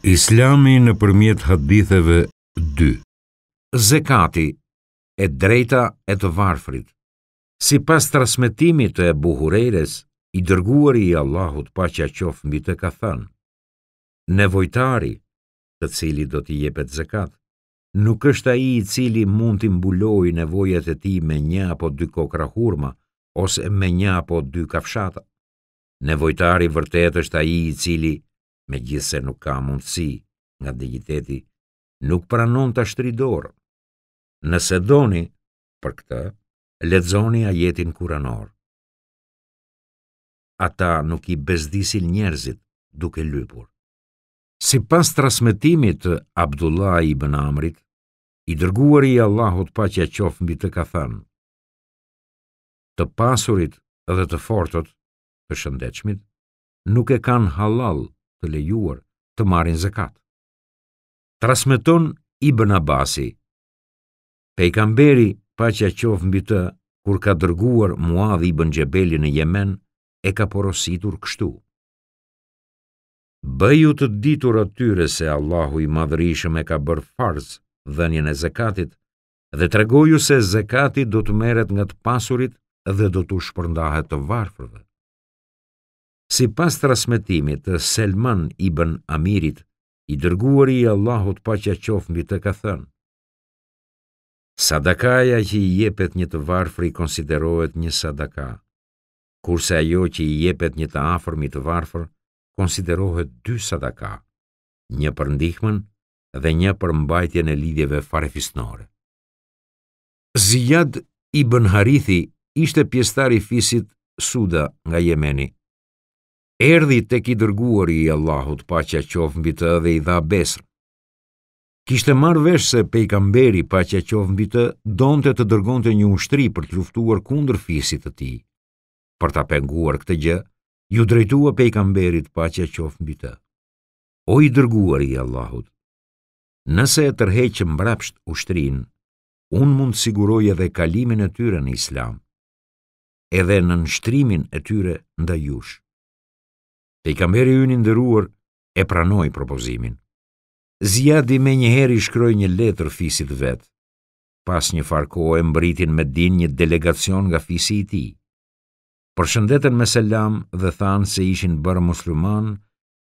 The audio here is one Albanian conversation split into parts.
Islami në përmjet haditheve 2 Zekati e drejta e të varfrit Si pas trasmetimit të e buhurejres, i dërguari i Allahut pa që a qofë mbi të ka thënë, Nevojtari, të cili do t'i jepet zekat, nuk është a i i cili mund t'i mbuloj nevojet e ti me një apo dy kokra hurma, ose me një apo dy kafshata. Nevojtari vërtet është a i i cili me gjithë se nuk ka mundësi nga digiteti, nuk pranon të ashtri Nëse doni, për këtë, ledzoni a jetin kuranor. Ata nuk i bezdisil njerëzit duke lypur. Si pas trasmetimit, Abdullah i bën amrit, i dërguar i Allahut pa që a qofën bitë ka thanë. të pasurit dhe të fortot të shëndechmit, nuk e kanë halal të lejuar të marin zekat. Trasmeton Ibn Abasi, Pejgamberi pa që mbi të, kur ka dërguar muadhi Ibn Gjebeli në Jemen, e ka porositur kështu. Bëju të ditur atyre se Allahu i madhërishëm e ka bërë farz dhenjën e zekatit dhe tregoju se zekatit do të meret nga të pasurit dhe do të shpërndahet të varfërve. Si pas trasmetimit të Selman ibn Amirit, i dërguari i Allahut pa që qofë mbi të ka thënë. Sadakaja që i jepet një të varfri konsiderohet një sadaka, kurse ajo që i jepet një të afërmi të varfër konsiderohet dy sadaka, një për ndihmën dhe një për mbajtje në lidjeve farefisnore. Ziyad ibn Harithi ishte pjestari fisit Suda nga Jemeni, Erdi të ki dërguari i Allahut pa që qofë mbi të dhe i dha besrë. Kishte marrë veshë se pe i kamberi pa që qofë mbi të donte të të të një ushtri për të luftuar kundër fisit të ti. Për të penguar këtë gjë, ju drejtua pe i kamberit pa që qofë mbi të. O i dërguari i Allahut, nëse e tërheqë mbrapsht ushtrin, unë mund siguroj edhe kalimin e tyre në islam, edhe në nështrimin e tyre nda jush. Pejgamberi kamberi i nderuar e pranoi propozimin. Ziadi me njëherë i shkroi një letër fisit vet. Pas një farko e mbritin me din një delegacion nga fisi i tij. Përshëndeten me selam dhe thanë se ishin bërë musliman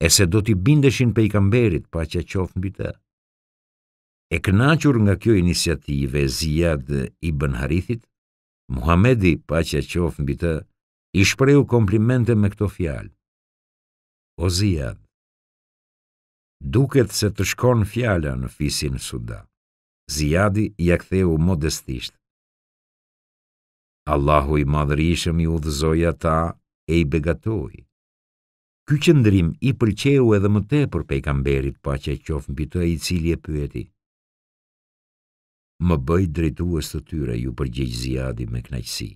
e se do t'i bindeshin pejgamberit pa që qofë mbi të. E kënaqur nga kjo iniciative Ziad i Ben Harithit, Muhamedi pa që qofë mbi të, i shpreu komplimente me këto fjalë o duket se të shkon fjala në fisin suda. Zijadi i ja modestisht. Allahu i madhërishëm i udhëzoi ata e i begatoi. Ky qendrim i pëlqeu edhe më tepër pejgamberit paqja qof mbi të i cili e pyeti. Më bëj drejtues të tyre ju përgjigj Zijadi me kënaqësi.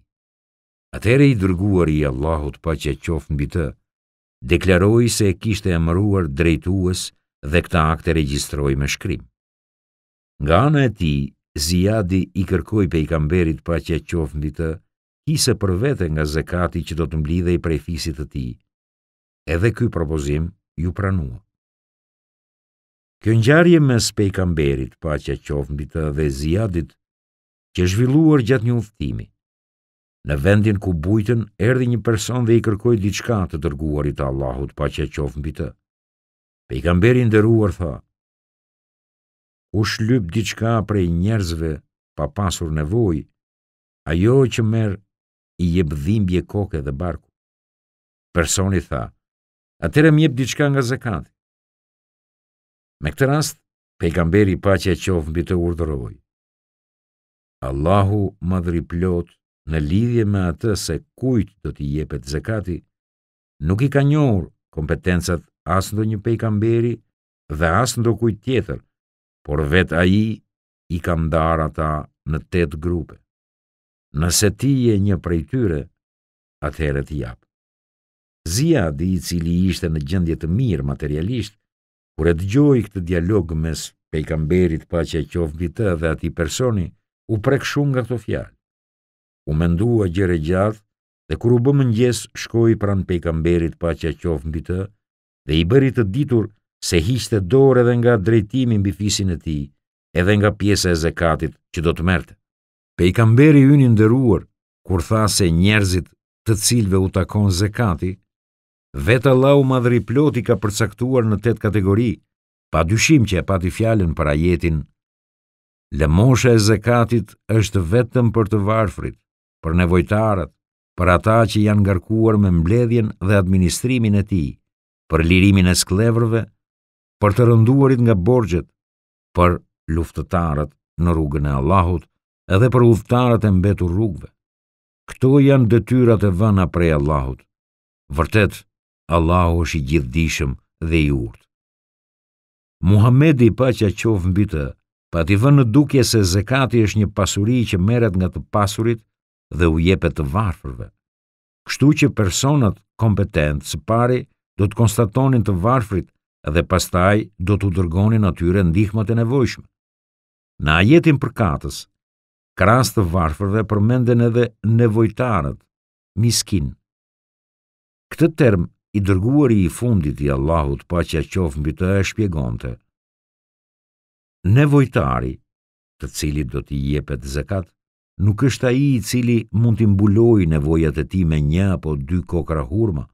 Atëherë i dërguari i Allahut paqja qof mbi të, deklaroi se e kishte emëruar drejtues dhe këtë akt e regjistroi me shkrim. Nga ana e tij, Ziadi i kërkoi pejgamberit pa që qof mbi të, hise për vete nga zakati që do të mblidhej prej fisit të tij. Edhe ky propozim ju pranua. Kjo njarje me spejkamberit, pa që mbi të dhe ziadit, që zhvilluar gjatë një uftimi. Në vendin ku bujtën, erdi një person dhe i kërkoj diçka të tërguarit Allahut pa që e qofën të. Pe i kamberi ndëruar, tha, u shlyp diçka prej njerëzve pa pasur nevoj, ajo që merë i jep dhimbje koke dhe barku. Personi tha, atërë më jep diçka nga zekat. Me këtë rast, pe i kamberi pa që e qofën për të urdëroj. Allahu më plotë, në lidhje me atë se kujt do t'i jepet zakati, nuk i ka njohur kompetencat as ndonjë pejgamberi dhe as ndonjë tjetër, por vet ai i ka ndar ata në tet grupe. Nëse ti je një prej tyre, atëherë ti jap. Zia di cili ishte në gjendje të mirë materialisht, kur e dëgjoi këtë dialog mes pejgamberit paqja qof mbi të dhe ati personi, u prek shumë nga këto fjalë ku mendua gjere gjatë dhe kur u bë mëngjes shkoj pran pe kamberit pa që a qof mbi të dhe i bërit të ditur se hishte dorë edhe nga drejtimi mbi fisin e ti edhe nga pjese e zekatit që do të merte. Pe i kamberi yni ndëruar kur tha se njerëzit të cilve u takon zekati, vetë Allah u madhri ploti ka përcaktuar në tet kategori, pa dyshim që e pati fjallin për ajetin, lëmosha e zekatit është vetëm për të varfrit, për nevojtarët, për ata që janë ngarkuar me mbledhjen dhe administrimin e ti, për lirimin e sklevrëve, për të rënduarit nga borgjet, për luftëtarët në rrugën e Allahut, edhe për udhëtarët e mbetur rrugëve. Këto janë detyrat e vëna prej Allahut. Vërtet, Allahu është i gjithdishëm dhe i urt. Muhamedi pa që a qovë mbitë, pa t'i vënë në duke se zekati është një pasuri që meret nga të pasurit, dhe u jepet të varfërve. Kështu që personat kompetentë së pari do të konstatonin të varfrit dhe pastaj do të dërgonin atyre ndihmat e nevojshme. Në ajetin për katës, kras të varfërve përmenden edhe nevojtarët, miskin. Këtë term i dërguari i fundit i Allahut pa që a qofë mbi të e shpjegonte. Nevojtari, të cilit do t'i jepet zekat, nuk është aji i cili mund t'i mbulojë nevojat e ti me një apo dy kokra hurma,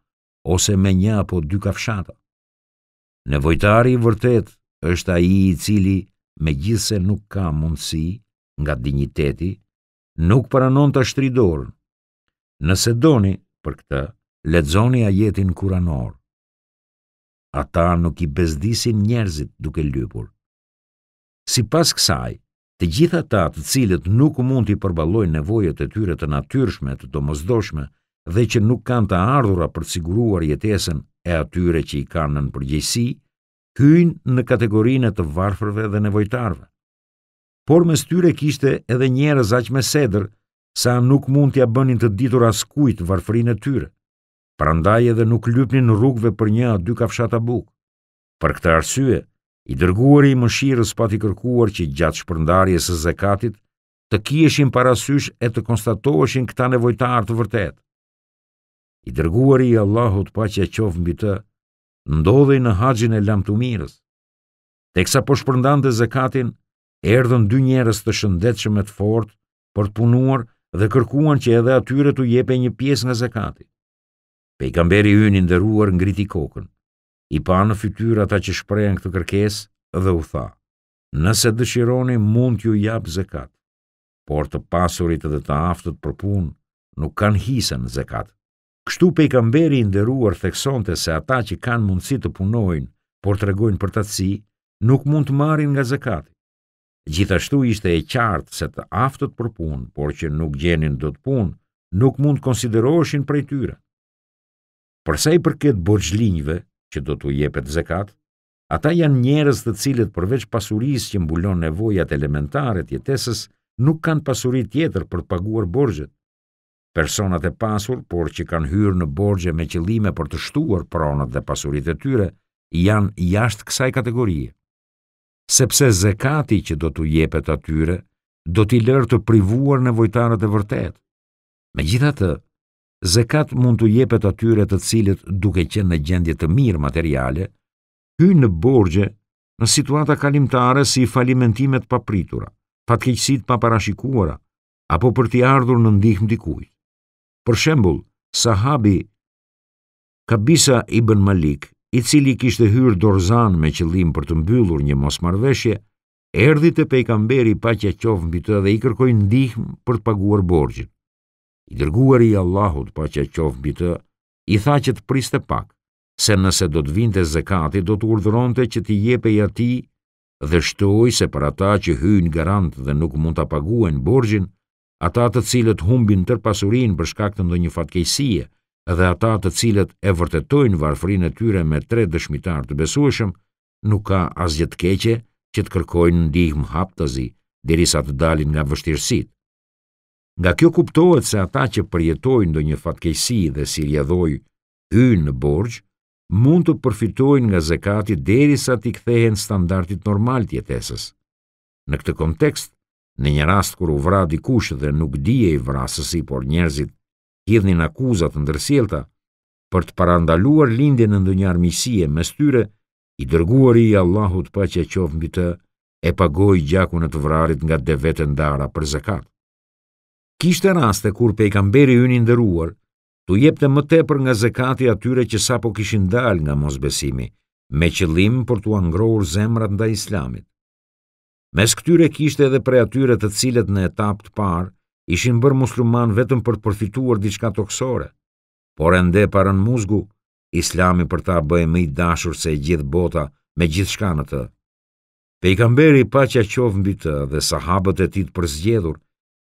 ose me një apo dy kafshata. Nevojtari i vërtet është aji i cili, me gjithse nuk ka mundësi nga digniteti, nuk paranon të shtridorë. Nëse doni, për këtë, ledzoni a jetin kuranor. Ata nuk i bezdisin njerëzit duke lypur. Si pas kësaj, Të gjitha ta të cilët nuk mund t'i përbaloj nevojët e tyre të natyrshme të domozdoshme dhe që nuk kanë të ardhura për të siguruar jetesën e atyre që i kanë në përgjësi, hynë në kategorinë të varfërve dhe nevojtarve. Por mes tyre kishte edhe njëre zaqë me sa nuk mund t'ja bënin të ditur as kujt varfërin e tyre, prandaj edhe nuk lypnin rrugve për një a dy kafshata bukë. Për këtë arsye, I dërguari i mëshirës pati kërkuar që gjatë shpërndarjes së zakatit të kieshin parasysh e të konstatoheshin këta nevojtarë të vërtet. I dërguari i Allahut paqja qof mbi të ndodhej në haxhin e lamtumirës. Teksa po shpërndante zakatin, erdhën dy njerëz të shëndetshëm e të fortë për të punuar dhe kërkuan që edhe atyre të jepej një pjesë nga zakati. Pejgamberi hyn i nderuar ngriti kokën i pa në fytyra ata që shprejnë këtë kërkes dhe u tha, nëse dëshironi mund t'ju jap zekat, por të pasurit dhe të aftët për punë nuk kanë hisën zekat. Kështu pe i kamberi i nderuar thekson të se ata që kanë mundësi të punojnë, por të regojnë për të tësi, nuk mund të marin nga zekati. Gjithashtu ishte e qartë se të aftët për punë, por që nuk gjenin do të punë, nuk mund konsideroheshin për e tyre. Përsa i përket borgjlinjve, që do t'u jepet zekat, ata janë njerëz të cilët përveç pasurisë që mbulon nevojat elementare të jetesës, nuk kanë pasuri tjetër për të paguar borxhet. Personat e pasur, por që kanë hyrë në borxhe me qëllime për të shtuar pronat dhe pasuritë e tyre, janë jashtë kësaj kategorie. Sepse zekati që do t'u jepet atyre, do t'i lërë të privuar nevojtarët e vërtetë. Megjithatë, zekat mund të jepet atyre të cilët duke qenë në gjendje të mirë materiale, hynë në borgje në situata kalimtare si falimentimet papritura, fatkeqësit paparashikuara, apo për t'i ardhur në ndihmë dikuj. Për shembul, sahabi Kabisa ibn Malik, i cili kishte hyrë dorzan me qëllim për të mbyllur një mos marveshje, erdi të paqja pa që mbi të dhe i kërkoj ndihmë për të paguar borxhin i dërguar i Allahut pa po që qof bitë, i tha që të priste pak, se nëse do të vinte zekati, do të urdhronte që t'i i ati dhe shtoj se për ata që hyjnë garant dhe nuk mund t'a paguen borgjin, ata të cilët humbin tër pasurin për shkak të ndonjë fatkejsie, dhe ata të cilët e vërtetojnë varfrin e tyre me tre dëshmitar të besueshëm, nuk ka asgjë të keqe që të kërkojnë ndihmë haptazi derisa të dalin nga vështirësitë. Nga kjo kuptohet se ata që përjetojnë ndonjë fatkeqësi dhe si rjedhoj hynë në borxh, mund të përfitojnë nga zakati derisa t'i kthehen standardit normal të jetesës. Në këtë kontekst Në një rast kur u vra dikush dhe nuk dije i vrasësi, por njerëzit hidhnin akuza të ndërsjellta për të parandaluar lindjen në ndonjë armiqësie mes tyre, i dërguari i Allahut paqja qof mbi të, e pagoi gjakun e të vrarit nga devetë ndara për zakat. Kishte raste kur pejgamberi ynë i nderuar tu jepte më tepër nga zekati atyre që sapo kishin dal nga mosbesimi, me qëllim për t'u angrohur zemrat ndaj islamit. Mes këtyre kishte edhe pre atyre të cilët në etapë të parë ishin bërë musliman vetëm për të përfituar diçka toksore, por ende parën muzgu, islami për ta bëhe më i dashur se gjithë bota me gjithë të. Pe të. kamberi pa që a qovë mbi të dhe sahabët e ti të përzgjedhur,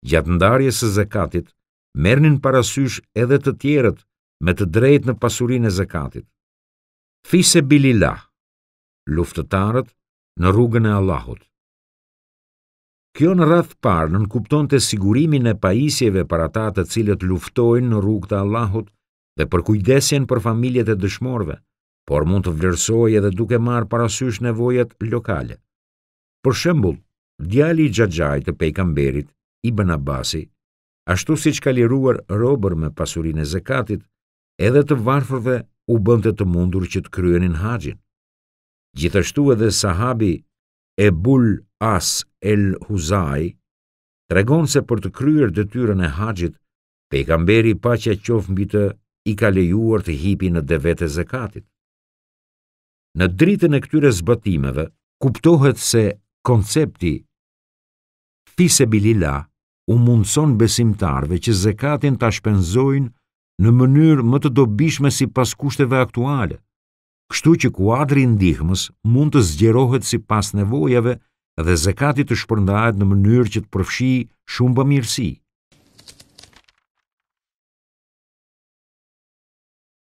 gjatë ndarjes së zakatit, merrnin parasysh edhe të tjerët me të drejtë në pasurinë e zakatit. Fise bilila, luftëtarët në rrugën e Allahut. Kjo në radhë të parë nën kuptonte sigurimin e pajisjeve për ata të cilët luftojnë në rrugën e Allahut dhe për kujdesjen për familjet e dëshmorëve, por mund të vlerësohej edhe duke marë parasysh nevojat lokale. Për shembull, djali i xhaxhait të pejgamberit, i bëna basi, ashtu si që ka liruar robër me pasurin e zekatit, edhe të varfërve u bëndet të mundur që të kryenin haqin. Gjithashtu edhe sahabi e as el huzai, të regon se për të kryer dëtyrën e haqit, pe i kamberi pa që e mbi të i ka lejuar të hipi në devet e zekatit. Në dritën e këtyre zbatimeve, kuptohet se koncepti Fi se bilila u mundëson besimtarve që zekatin të ashpenzojnë në mënyrë më të dobishme si pas kushteve aktuale, kështu që kuadri ndihmës mund të zgjerohet si pas nevojave dhe zekatit të shpërndajt në mënyrë që të përfshi shumë bëmirësi.